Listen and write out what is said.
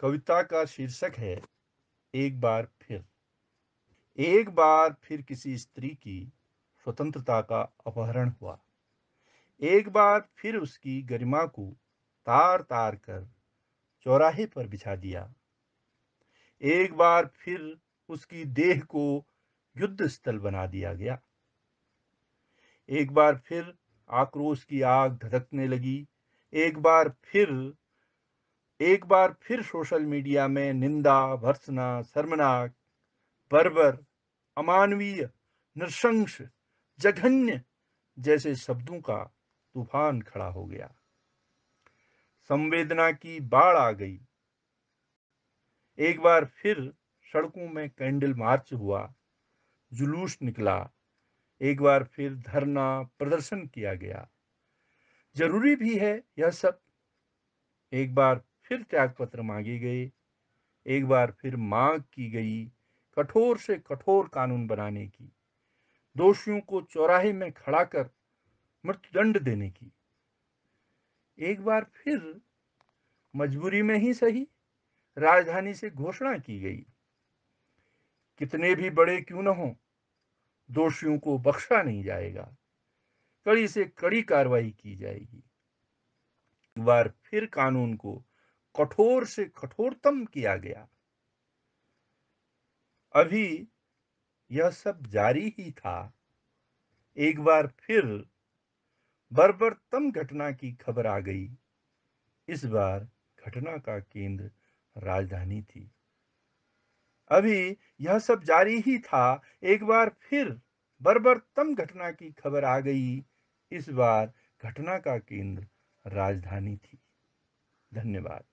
कविता का शीर्षक है एक बार फिर एक बार फिर किसी स्त्री की स्वतंत्रता का अपहरण हुआ एक बार फिर उसकी गरिमा को तार तार कर चौराहे पर बिछा दिया एक बार फिर उसकी देह को युद्ध स्थल बना दिया गया एक बार फिर आक्रोश की आग धधकने लगी एक बार फिर एक बार फिर सोशल मीडिया में निंदा भर्सना शर्मनाक बर्बर अमानवीय नृशंस जघन्य जैसे शब्दों का तूफान खड़ा हो गया संवेदना की बाढ़ आ गई एक बार फिर सड़कों में कैंडल मार्च हुआ जुलूस निकला एक बार फिर धरना प्रदर्शन किया गया जरूरी भी है यह सब एक बार फिर त्यागपत्र मांगे गए एक बार फिर मांग की गई कठोर से कठोर कानून बनाने की दोषियों को चौराहे में खड़ा कर मृत्युदंड देने की एक बार फिर मजबूरी में ही सही राजधानी से घोषणा की गई कितने भी बड़े क्यों न हो दोषियों को बख्शा नहीं जाएगा कड़ी से कड़ी कार्रवाई की जाएगी एक बार फिर कानून को कठोर से कठोरतम किया गया अभी यह सब जारी ही था एक बार फिर बर्बरतम घटना की खबर आ गई इस बार घटना का केंद्र राजधानी थी अभी यह सब जारी ही था एक बार फिर बर्बरतम घटना की खबर आ गई इस बार घटना का केंद्र राजधानी थी धन्यवाद